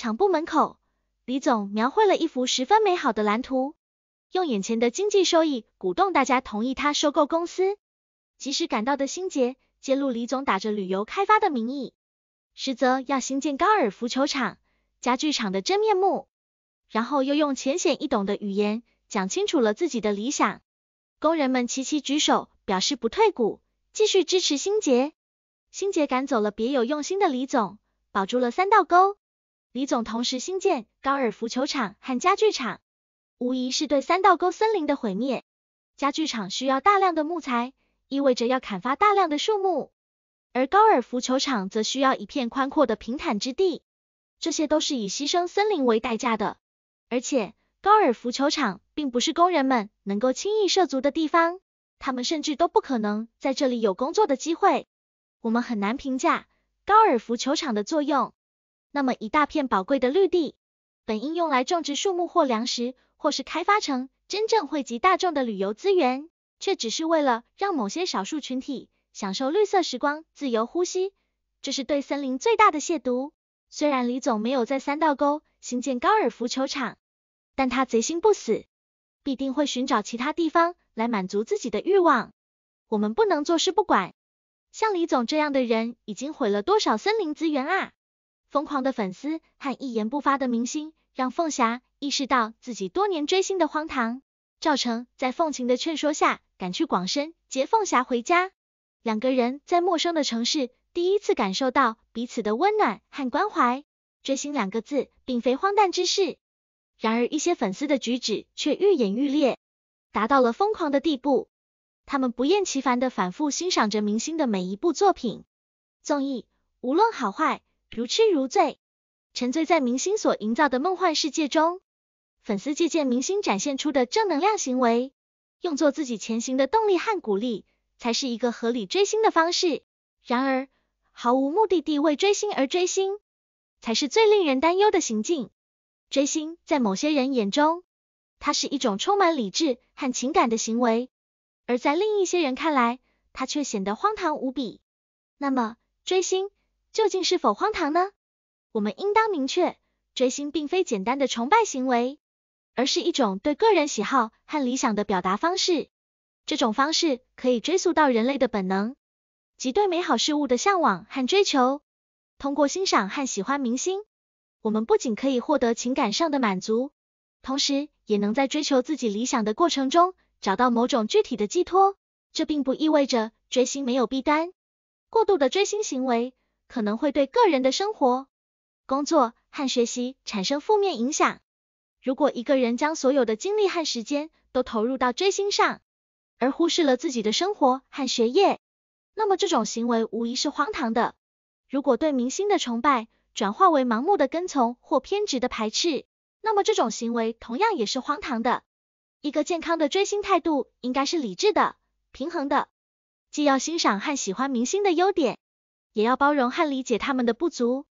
厂部门口，李总描绘了一幅十分美好的蓝图，用眼前的经济收益鼓动大家同意他收购公司。及时赶到的新杰揭露李总打着旅游开发的名义，实则要新建高尔夫球场、家具厂的真面目，然后又用浅显易懂的语言讲清楚了自己的理想。工人们齐齐举手表示不退股，继续支持新杰。新杰赶走了别有用心的李总，保住了三道沟。李总同时新建高尔夫球场和家具厂，无疑是对三道沟森林的毁灭。家具厂需要大量的木材，意味着要砍伐大量的树木；而高尔夫球场则需要一片宽阔的平坦之地，这些都是以牺牲森林为代价的。而且，高尔夫球场并不是工人们能够轻易涉足的地方，他们甚至都不可能在这里有工作的机会。我们很难评价高尔夫球场的作用。那么一大片宝贵的绿地，本应用来种植树木或粮食，或是开发成真正惠及大众的旅游资源，却只是为了让某些少数群体享受绿色时光、自由呼吸，这是对森林最大的亵渎。虽然李总没有在三道沟新建高尔夫球场，但他贼心不死，必定会寻找其他地方来满足自己的欲望。我们不能坐视不管。像李总这样的人，已经毁了多少森林资源啊！疯狂的粉丝和一言不发的明星，让凤霞意识到自己多年追星的荒唐。赵成在凤琴的劝说下，赶去广深接凤霞回家。两个人在陌生的城市，第一次感受到彼此的温暖和关怀。追星两个字，并非荒诞之事。然而，一些粉丝的举止却愈演愈烈，达到了疯狂的地步。他们不厌其烦地反复欣赏着明星的每一部作品、综艺，无论好坏。如痴如醉，沉醉在明星所营造的梦幻世界中，粉丝借鉴明星展现出的正能量行为，用作自己前行的动力和鼓励，才是一个合理追星的方式。然而，毫无目的地为追星而追星，才是最令人担忧的行径。追星在某些人眼中，它是一种充满理智和情感的行为；而在另一些人看来，它却显得荒唐无比。那么，追星？究竟是否荒唐呢？我们应当明确，追星并非简单的崇拜行为，而是一种对个人喜好和理想的表达方式。这种方式可以追溯到人类的本能，及对美好事物的向往和追求。通过欣赏和喜欢明星，我们不仅可以获得情感上的满足，同时也能在追求自己理想的过程中找到某种具体的寄托。这并不意味着追星没有弊端，过度的追星行为。可能会对个人的生活、工作和学习产生负面影响。如果一个人将所有的精力和时间都投入到追星上，而忽视了自己的生活和学业，那么这种行为无疑是荒唐的。如果对明星的崇拜转化为盲目的跟从或偏执的排斥，那么这种行为同样也是荒唐的。一个健康的追星态度应该是理智的、平衡的，既要欣赏和喜欢明星的优点。也要包容和理解他们的不足。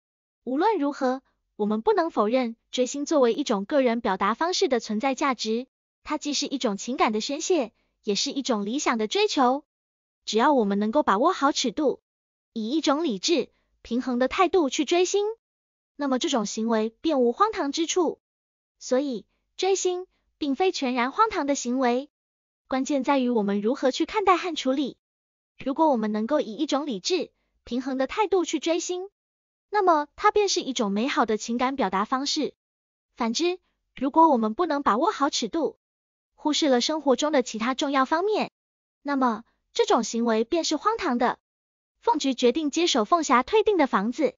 无论如何，我们不能否认追星作为一种个人表达方式的存在价值。它既是一种情感的宣泄，也是一种理想的追求。只要我们能够把握好尺度，以一种理智、平衡的态度去追星，那么这种行为便无荒唐之处。所以，追星并非全然荒唐的行为，关键在于我们如何去看待和处理。如果我们能够以一种理智，平衡的态度去追星，那么它便是一种美好的情感表达方式。反之，如果我们不能把握好尺度，忽视了生活中的其他重要方面，那么这种行为便是荒唐的。凤菊决定接手凤霞退订的房子，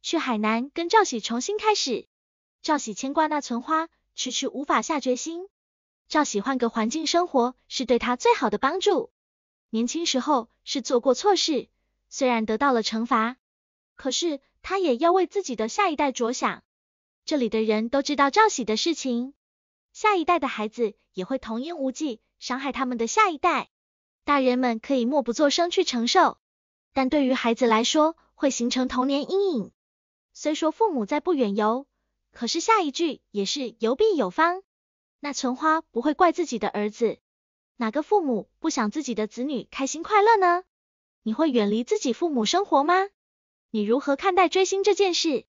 去海南跟赵喜重新开始。赵喜牵挂那盆花，迟迟无法下决心。赵喜换个环境生活，是对他最好的帮助。年轻时候是做过错事。虽然得到了惩罚，可是他也要为自己的下一代着想。这里的人都知道赵喜的事情，下一代的孩子也会童言无忌，伤害他们的下一代。大人们可以默不作声去承受，但对于孩子来说，会形成童年阴影。虽说父母在不远游，可是下一句也是游必有方。那村花不会怪自己的儿子，哪个父母不想自己的子女开心快乐呢？你会远离自己父母生活吗？你如何看待追星这件事？